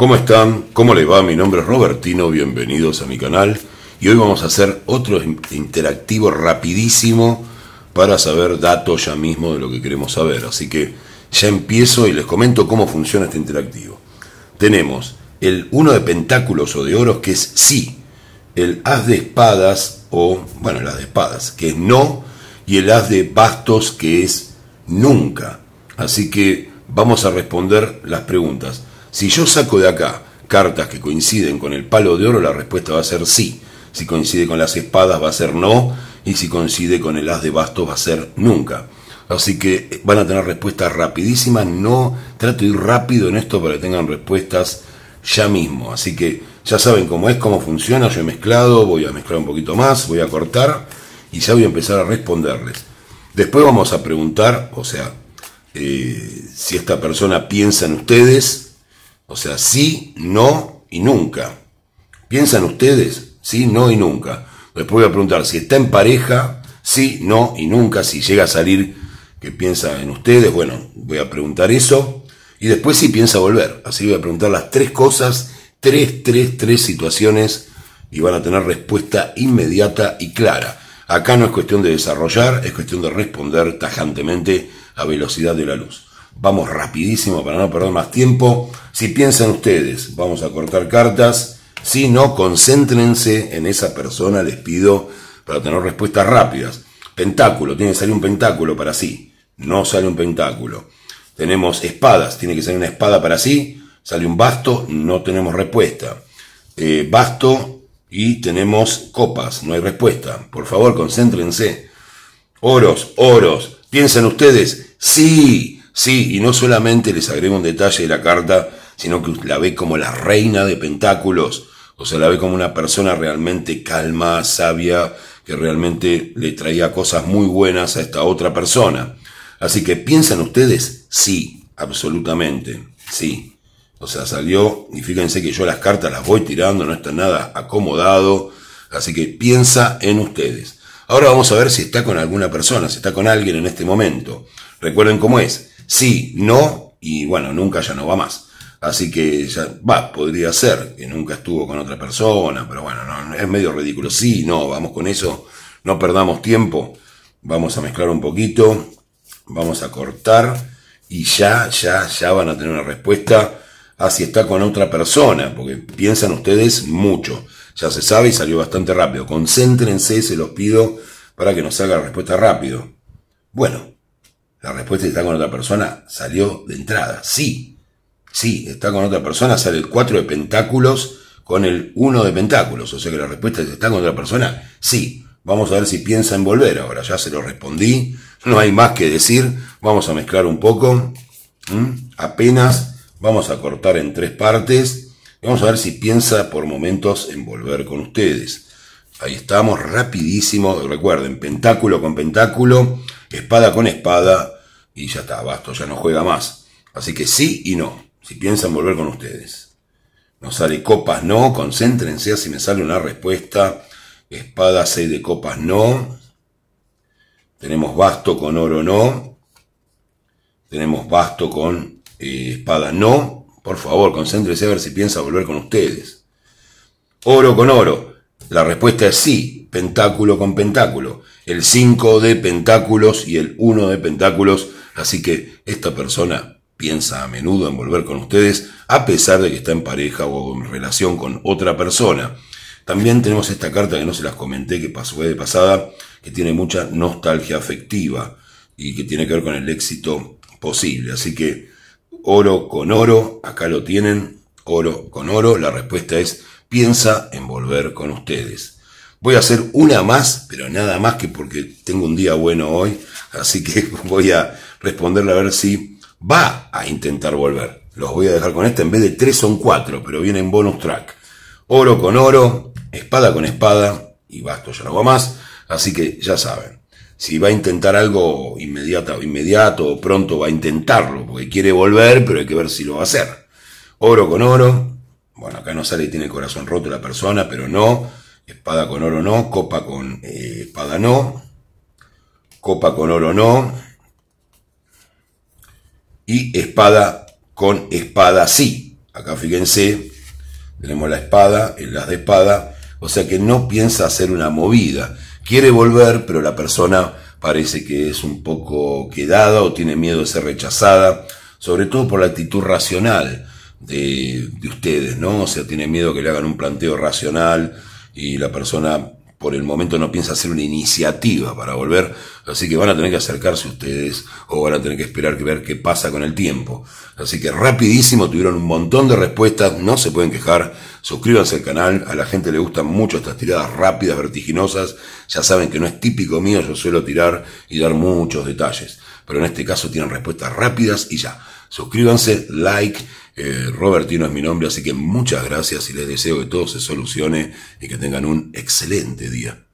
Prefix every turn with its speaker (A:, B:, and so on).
A: ¿Cómo están? ¿Cómo les va? Mi nombre es Robertino, bienvenidos a mi canal y hoy vamos a hacer otro interactivo rapidísimo para saber datos ya mismo de lo que queremos saber. Así que ya empiezo y les comento cómo funciona este interactivo. Tenemos el 1 de pentáculos o de oros que es sí, el as de espadas o, bueno, el as de espadas que es no y el as de bastos que es nunca. Así que vamos a responder las preguntas. Si yo saco de acá cartas que coinciden con el palo de oro, la respuesta va a ser sí. Si coincide con las espadas, va a ser no. Y si coincide con el as de bastos, va a ser nunca. Así que eh, van a tener respuestas rapidísimas. No trato de ir rápido en esto para que tengan respuestas ya mismo. Así que ya saben cómo es, cómo funciona. Yo he mezclado, voy a mezclar un poquito más, voy a cortar y ya voy a empezar a responderles. Después vamos a preguntar, o sea, eh, si esta persona piensa en ustedes, o sea, sí, no y nunca. ¿Piensan ustedes? Sí, no y nunca. Después voy a preguntar si está en pareja, sí, no y nunca, si llega a salir, que piensa en ustedes? Bueno, voy a preguntar eso. Y después si piensa volver. Así voy a preguntar las tres cosas, tres, tres, tres situaciones y van a tener respuesta inmediata y clara. Acá no es cuestión de desarrollar, es cuestión de responder tajantemente a velocidad de la luz. Vamos rapidísimo para no perder más tiempo. Si piensan ustedes, vamos a cortar cartas. Si no, concéntrense en esa persona, les pido, para tener respuestas rápidas. Pentáculo, tiene que salir un pentáculo para sí. No sale un pentáculo. Tenemos espadas, tiene que salir una espada para sí. Sale un basto, no tenemos respuesta. Eh, basto y tenemos copas, no hay respuesta. Por favor, concéntrense. Oros, oros, piensen ustedes, sí, Sí, y no solamente les agrego un detalle de la carta, sino que la ve como la reina de pentáculos, o sea, la ve como una persona realmente calma, sabia, que realmente le traía cosas muy buenas a esta otra persona. Así que piensan ustedes, sí, absolutamente, sí. O sea, salió, y fíjense que yo las cartas las voy tirando, no está nada acomodado, así que piensa en ustedes. Ahora vamos a ver si está con alguna persona, si está con alguien en este momento. Recuerden cómo es, sí, no, y bueno, nunca ya no va más. Así que ya va, podría ser que nunca estuvo con otra persona, pero bueno, no, es medio ridículo. Sí, no, vamos con eso, no perdamos tiempo, vamos a mezclar un poquito, vamos a cortar y ya, ya, ya van a tener una respuesta así ah, está con otra persona, porque piensan ustedes mucho. Ya se sabe y salió bastante rápido. Concéntrense, se los pido, para que nos haga la respuesta rápido. Bueno, la respuesta está con otra persona salió de entrada. Sí, sí, está con otra persona, sale el 4 de pentáculos con el 1 de pentáculos. O sea que la respuesta está con otra persona. Sí, vamos a ver si piensa en volver ahora. Ya se lo respondí, no hay más que decir. Vamos a mezclar un poco. Apenas vamos a cortar en tres partes. Vamos a ver si piensa por momentos en volver con ustedes. Ahí estamos, rapidísimo. Recuerden, pentáculo con pentáculo, espada con espada, y ya está, basto, ya no juega más. Así que sí y no, si piensan volver con ustedes. Nos sale copas no, concéntrense si me sale una respuesta. Espada 6 de copas no. Tenemos basto con oro no. Tenemos basto con eh, espada no. Por favor, concéntrense a ver si piensa volver con ustedes. Oro con oro. La respuesta es sí, pentáculo con pentáculo. El 5 de pentáculos y el 1 de pentáculos. Así que esta persona piensa a menudo en volver con ustedes a pesar de que está en pareja o en relación con otra persona. También tenemos esta carta que no se las comenté, que pasó de pasada, que tiene mucha nostalgia afectiva y que tiene que ver con el éxito posible. Así que oro con oro, acá lo tienen, oro con oro, la respuesta es piensa en volver con ustedes. Voy a hacer una más, pero nada más que porque tengo un día bueno hoy, así que voy a responderle a ver si va a intentar volver. Los voy a dejar con esta, en vez de tres son cuatro, pero viene en bonus track. Oro con oro, espada con espada, y basto, ya no va más, así que ya saben. Si va a intentar algo inmediato, inmediato o pronto va a intentarlo, porque quiere volver, pero hay que ver si lo va a hacer. Oro con oro, bueno, acá no sale y tiene corazón roto la persona, pero no. Espada con oro no, copa con eh, espada no, copa con oro no, y espada con espada sí. Acá fíjense, tenemos la espada, el las de espada, o sea que no piensa hacer una movida. Quiere volver, pero la persona parece que es un poco quedada o tiene miedo de ser rechazada, sobre todo por la actitud racional de, ustedes, ¿no? O sea, tiene miedo que le hagan un planteo racional y la persona por el momento no piensa hacer una iniciativa para volver, así que van a tener que acercarse ustedes o van a tener que esperar que ver qué pasa con el tiempo. Así que rapidísimo tuvieron un montón de respuestas, no se pueden quejar, suscríbanse al canal, a la gente le gustan mucho estas tiradas rápidas, vertiginosas, ya saben que no es típico mío, yo suelo tirar y dar muchos detalles, pero en este caso tienen respuestas rápidas y ya. Suscríbanse, like eh, Robertino es mi nombre, así que muchas gracias y les deseo que todo se solucione y que tengan un excelente día.